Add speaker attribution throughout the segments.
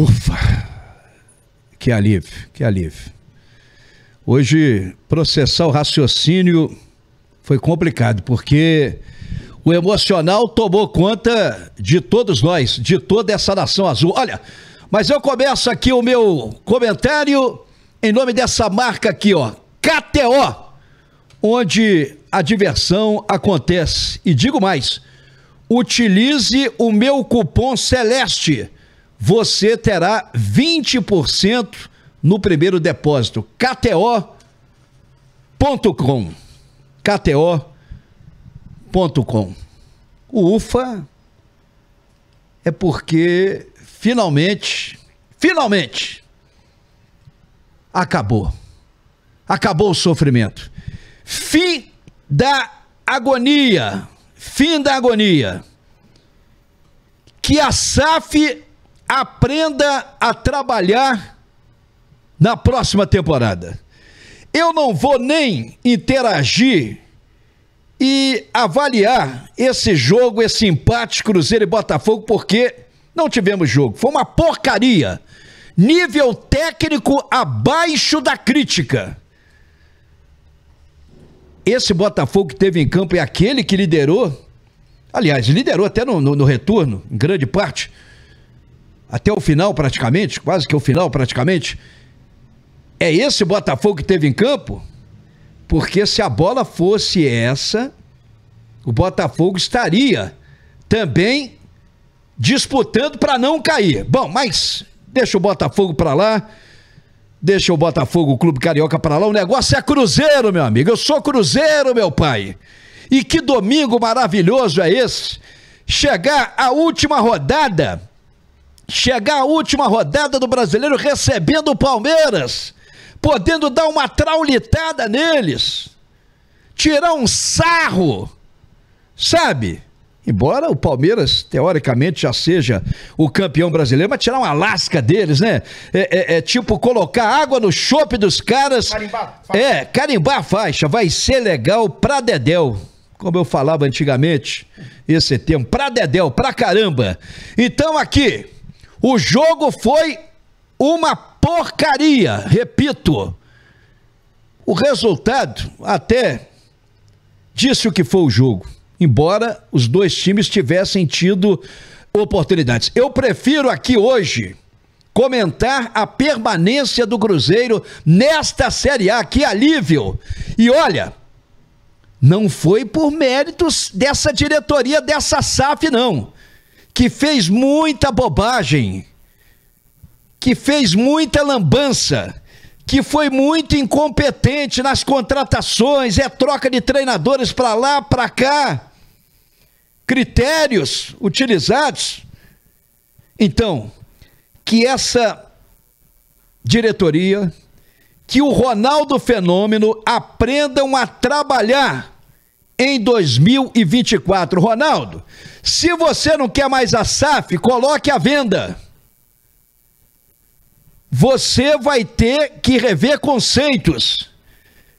Speaker 1: Ufa! Que alívio, que alívio. Hoje, processar o raciocínio foi complicado, porque o emocional tomou conta de todos nós, de toda essa nação azul. Olha, mas eu começo aqui o meu comentário em nome dessa marca aqui, ó, KTO, onde a diversão acontece. E digo mais, utilize o meu cupom Celeste você terá 20% no primeiro depósito. KTO.com. KTO.com. UFA é porque finalmente, finalmente, acabou. Acabou o sofrimento. Fim da agonia. Fim da agonia. Que a SAF aprenda a trabalhar na próxima temporada. Eu não vou nem interagir e avaliar esse jogo, esse empate Cruzeiro e Botafogo, porque não tivemos jogo. Foi uma porcaria. Nível técnico abaixo da crítica. Esse Botafogo que teve em campo é aquele que liderou. Aliás, liderou até no, no, no retorno, em grande parte até o final praticamente, quase que o final praticamente. É esse Botafogo que teve em campo? Porque se a bola fosse essa, o Botafogo estaria também disputando para não cair. Bom, mas deixa o Botafogo para lá. Deixa o Botafogo, o Clube Carioca para lá. O negócio é Cruzeiro, meu amigo. Eu sou Cruzeiro, meu pai. E que domingo maravilhoso é esse? Chegar à última rodada chegar a última rodada do brasileiro recebendo o Palmeiras, podendo dar uma traulitada neles, tirar um sarro, sabe? Embora o Palmeiras, teoricamente, já seja o campeão brasileiro, mas tirar uma lasca deles, né? É, é, é tipo colocar água no chope dos caras. Carimbar. É, carimbar a faixa. Vai ser legal pra Dedéu. Como eu falava antigamente, esse é termo, pra Dedéu, pra caramba. Então aqui, o jogo foi uma porcaria, repito. O resultado até disse o que foi o jogo, embora os dois times tivessem tido oportunidades. Eu prefiro aqui hoje comentar a permanência do Cruzeiro nesta Série A. Que alívio! E olha, não foi por méritos dessa diretoria, dessa SAF, não que fez muita bobagem, que fez muita lambança, que foi muito incompetente nas contratações, é troca de treinadores para lá, para cá, critérios utilizados. Então, que essa diretoria, que o Ronaldo Fenômeno aprendam a trabalhar em 2024. Ronaldo, se você não quer mais a SAF, coloque à venda. Você vai ter que rever conceitos.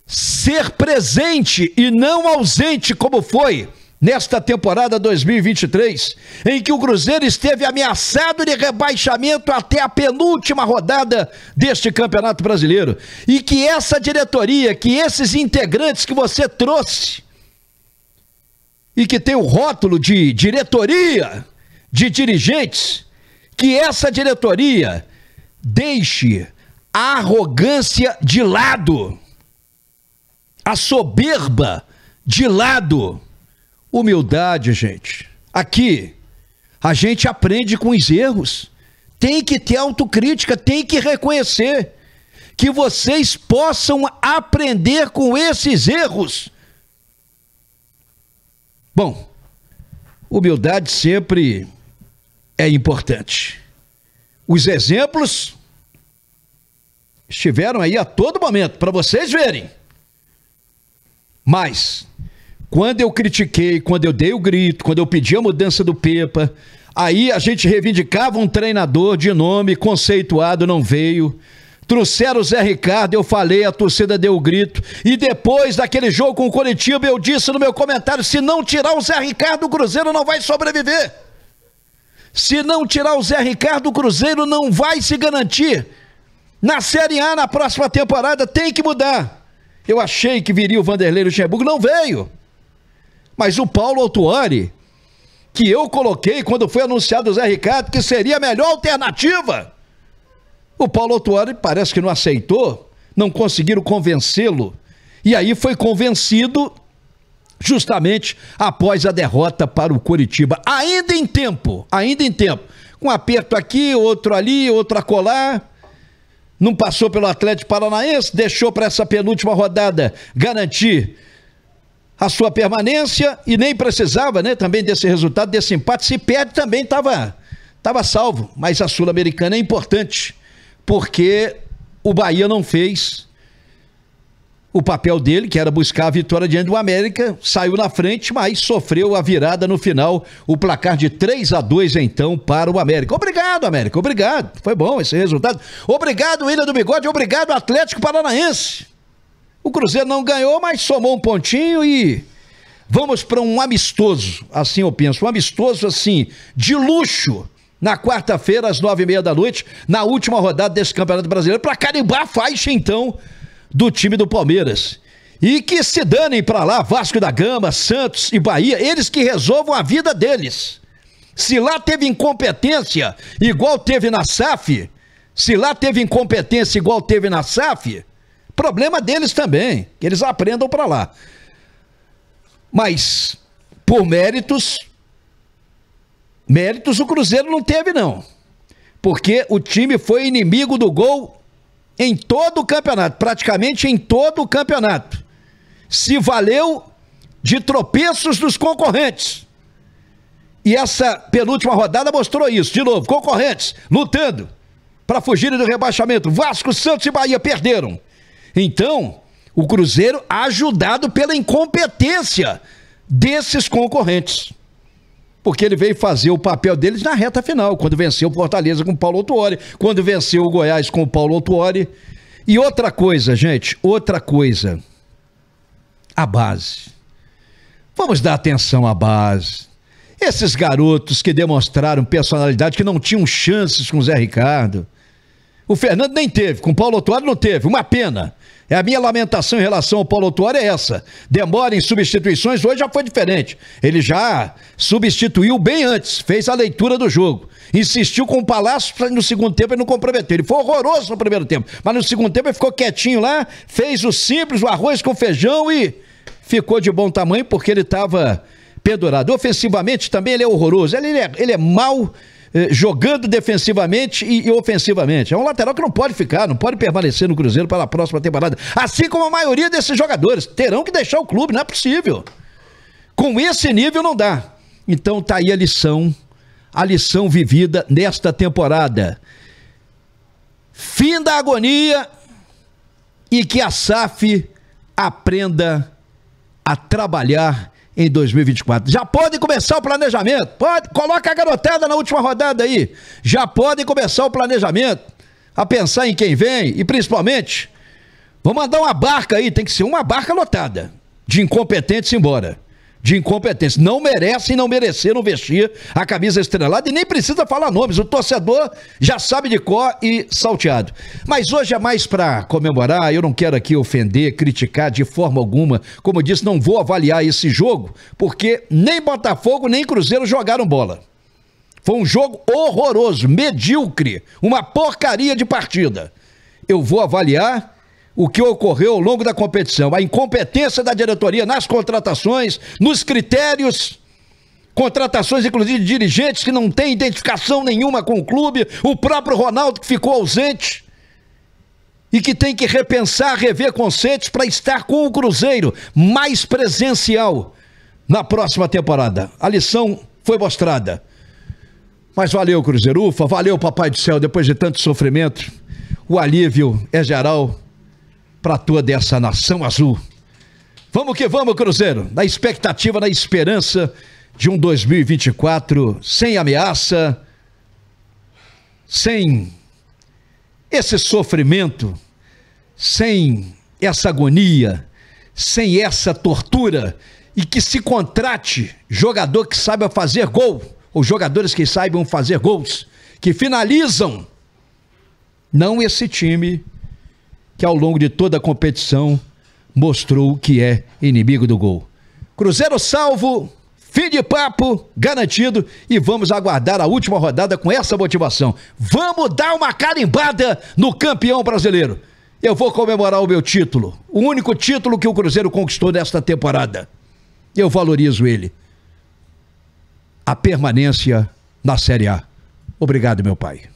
Speaker 1: Ser presente e não ausente, como foi nesta temporada 2023, em que o Cruzeiro esteve ameaçado de rebaixamento até a penúltima rodada deste Campeonato Brasileiro. E que essa diretoria, que esses integrantes que você trouxe, e que tem o rótulo de diretoria de dirigentes, que essa diretoria deixe a arrogância de lado, a soberba de lado. Humildade, gente. Aqui, a gente aprende com os erros. Tem que ter autocrítica, tem que reconhecer que vocês possam aprender com esses erros Bom, humildade sempre é importante. Os exemplos estiveram aí a todo momento para vocês verem. Mas quando eu critiquei, quando eu dei o grito, quando eu pedi a mudança do Pepa, aí a gente reivindicava um treinador de nome conceituado, não veio. Trouxeram o Zé Ricardo, eu falei, a torcida deu o grito. E depois daquele jogo com o Curitiba, eu disse no meu comentário: se não tirar o Zé Ricardo, o Cruzeiro não vai sobreviver. Se não tirar o Zé Ricardo, o Cruzeiro não vai se garantir. Na Série A, na próxima temporada, tem que mudar. Eu achei que viria o Vanderlei Luxemburgo, não veio. Mas o Paulo Autuani, que eu coloquei quando foi anunciado o Zé Ricardo, que seria a melhor alternativa o Paulo Otuori parece que não aceitou, não conseguiram convencê-lo. E aí foi convencido justamente após a derrota para o Curitiba. Ainda em tempo, ainda em tempo. Um aperto aqui, outro ali, outro acolá. Não passou pelo Atlético Paranaense, deixou para essa penúltima rodada garantir a sua permanência e nem precisava, né, também desse resultado, desse empate. Se perde também estava tava salvo, mas a Sul-Americana é importante porque o Bahia não fez o papel dele, que era buscar a vitória diante do América, saiu na frente, mas sofreu a virada no final, o placar de 3 a 2 então para o América. Obrigado, América, obrigado. Foi bom esse resultado. Obrigado, Ilha do Bigode, obrigado, Atlético Paranaense. O Cruzeiro não ganhou, mas somou um pontinho e vamos para um amistoso, assim eu penso, um amistoso assim de luxo na quarta-feira, às nove e meia da noite, na última rodada desse Campeonato Brasileiro, para carimbar a faixa, então, do time do Palmeiras. E que se danem para lá Vasco da Gama, Santos e Bahia, eles que resolvam a vida deles. Se lá teve incompetência, igual teve na SAF, se lá teve incompetência, igual teve na SAF, problema deles também, que eles aprendam para lá. Mas, por méritos, Méritos o Cruzeiro não teve, não. Porque o time foi inimigo do gol em todo o campeonato, praticamente em todo o campeonato. Se valeu de tropeços dos concorrentes. E essa penúltima rodada mostrou isso. De novo, concorrentes lutando para fugirem do rebaixamento. Vasco, Santos e Bahia perderam. Então, o Cruzeiro ajudado pela incompetência desses concorrentes. Porque ele veio fazer o papel deles na reta final, quando venceu o Fortaleza com o Paulo Otuori, quando venceu o Goiás com o Paulo Otuori. E outra coisa, gente, outra coisa. A base. Vamos dar atenção à base. Esses garotos que demonstraram personalidade que não tinham chances com o Zé Ricardo. O Fernando nem teve, com o Paulo Otuori não teve, uma pena. É, a minha lamentação em relação ao Paulo Tuori é essa. Demora em substituições, hoje já foi diferente. Ele já substituiu bem antes, fez a leitura do jogo. Insistiu com o Palácio no segundo tempo e não comprometeu. Ele foi horroroso no primeiro tempo, mas no segundo tempo ele ficou quietinho lá, fez o simples, o arroz com feijão e ficou de bom tamanho porque ele estava pendurado. Ofensivamente também ele é horroroso. ele é, ele é mal eh, jogando defensivamente e, e, ofensivamente. É um lateral que não pode ficar, não pode permanecer no Cruzeiro para a próxima temporada. Assim como a maioria desses jogadores terão que deixar o clube, não é possível. Com esse nível não dá. Então tá aí a lição, a lição vivida nesta temporada. Fim da agonia e que a SAF aprenda a trabalhar em 2024. Já podem começar o planejamento. Pode, coloca a garotada na última rodada aí. Já podem começar o planejamento. A pensar em quem vem e principalmente, vou mandar uma barca aí, tem que ser uma barca lotada de incompetentes embora de incompetência. Não merecem, não mereceram vestir a camisa estrelada e nem precisa falar nomes. O torcedor já sabe de cor e salteado. Mas hoje é mais para comemorar. Eu não quero aqui ofender, criticar de forma alguma. Como eu disse, não vou avaliar esse jogo porque nem Botafogo nem Cruzeiro jogaram bola. Foi um jogo horroroso, medíocre, uma porcaria de partida. Eu vou avaliar o que ocorreu ao longo da competição, a incompetência da diretoria nas contratações, nos critérios, contratações inclusive de dirigentes que não têm identificação nenhuma com o clube, o próprio Ronaldo que ficou ausente e que tem que repensar, rever conceitos para estar com o Cruzeiro mais presencial na próxima temporada. A lição foi mostrada. Mas valeu, cruzeiro ufa, valeu, Papai do Céu, depois de tanto sofrimento. O alívio é geral para tua dessa nação azul. Vamos que vamos, Cruzeiro. Na expectativa, na esperança de um 2024 sem ameaça, sem esse sofrimento, sem essa agonia, sem essa tortura e que se contrate jogador que saiba fazer gol ou jogadores que saibam fazer gols, que finalizam. Não esse time que ao longo de toda a competição mostrou que é inimigo do gol. Cruzeiro salvo, fim de papo garantido e vamos aguardar a última rodada com essa motivação. Vamos dar uma carimbada no campeão brasileiro. Eu vou comemorar o meu título, o único título que o Cruzeiro conquistou nesta temporada. Eu valorizo ele. A permanência na Série A. Obrigado, meu pai.